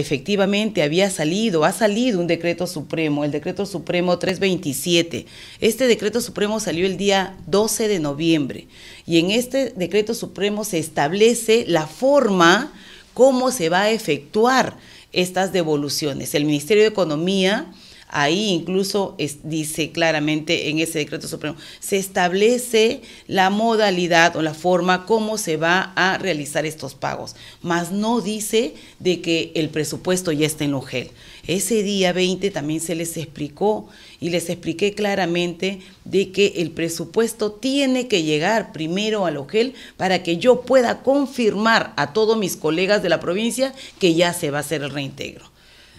efectivamente había salido, ha salido un decreto supremo, el decreto supremo 327. Este decreto supremo salió el día 12 de noviembre y en este decreto supremo se establece la forma cómo se va a efectuar estas devoluciones. El Ministerio de Economía Ahí incluso dice claramente en ese decreto supremo, se establece la modalidad o la forma cómo se va a realizar estos pagos, mas no dice de que el presupuesto ya está en UGEL. Ese día 20 también se les explicó y les expliqué claramente de que el presupuesto tiene que llegar primero a Logel para que yo pueda confirmar a todos mis colegas de la provincia que ya se va a hacer el reintegro.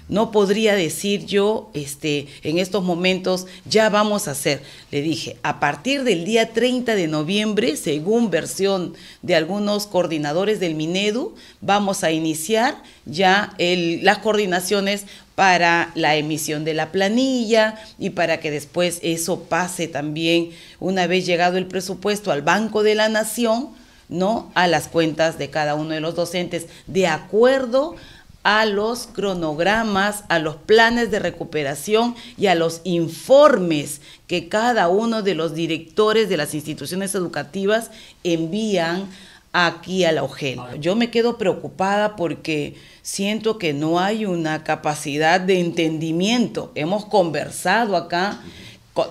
No podría decir yo este, en estos momentos, ya vamos a hacer. Le dije, a partir del día 30 de noviembre, según versión de algunos coordinadores del Minedu, vamos a iniciar ya las coordinaciones para la emisión de la planilla y para que después eso pase también, una vez llegado el presupuesto al Banco de la Nación, ¿no? A las cuentas de cada uno de los docentes, de acuerdo a los cronogramas, a los planes de recuperación y a los informes que cada uno de los directores de las instituciones educativas envían aquí a la UGEL. Yo me quedo preocupada porque siento que no hay una capacidad de entendimiento. Hemos conversado acá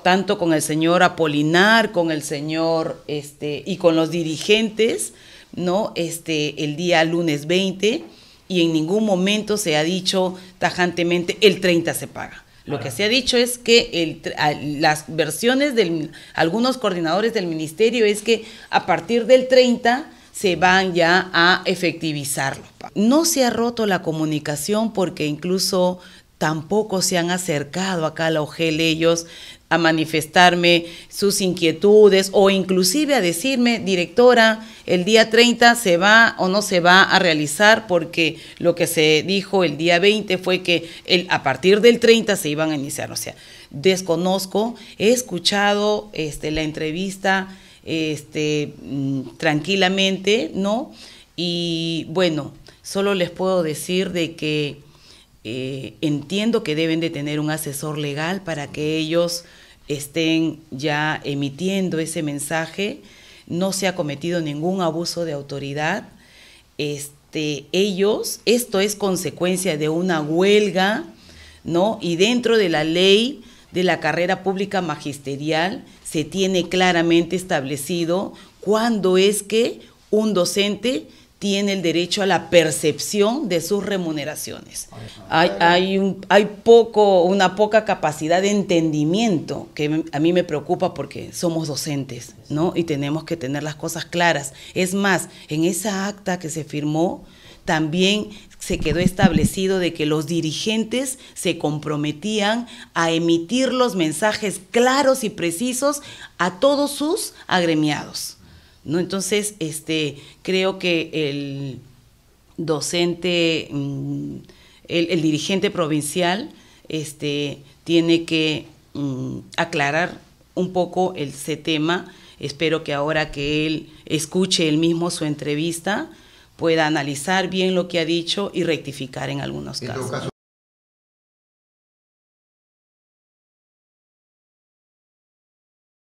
tanto con el señor Apolinar, con el señor este y con los dirigentes, ¿no? Este el día lunes 20 y en ningún momento se ha dicho tajantemente el 30 se paga. Lo que se ha dicho es que el, las versiones de algunos coordinadores del ministerio es que a partir del 30 se van ya a efectivizarlo. No se ha roto la comunicación porque incluso tampoco se han acercado acá a la OGEL ellos a manifestarme sus inquietudes o inclusive a decirme, directora, el día 30 se va o no se va a realizar porque lo que se dijo el día 20 fue que el, a partir del 30 se iban a iniciar. O sea, desconozco, he escuchado este, la entrevista este, mm, tranquilamente, ¿no? Y bueno, solo les puedo decir de que eh, entiendo que deben de tener un asesor legal para que ellos estén ya emitiendo ese mensaje. No se ha cometido ningún abuso de autoridad. Este, ellos, esto es consecuencia de una huelga, ¿no? Y dentro de la ley de la carrera pública magisterial se tiene claramente establecido cuándo es que un docente tiene el derecho a la percepción de sus remuneraciones. Hay, hay, poco, una poca capacidad de entendimiento que a mí me preocupa porque somos docentes, ¿no? Y tenemos que tener las cosas claras. Es más, en esa acta que se firmó, también se quedó establecido de que los dirigentes se comprometían a emitir los mensajes claros y precisos a todos sus agremiados. ¿no? Entonces, este, creo que el docente, mm, el, dirigente provincial, este, tiene que mm, aclarar un poco ese tema. Espero que ahora que él escuche él mismo su entrevista, pueda analizar bien lo que ha dicho y rectificar en algunos casos.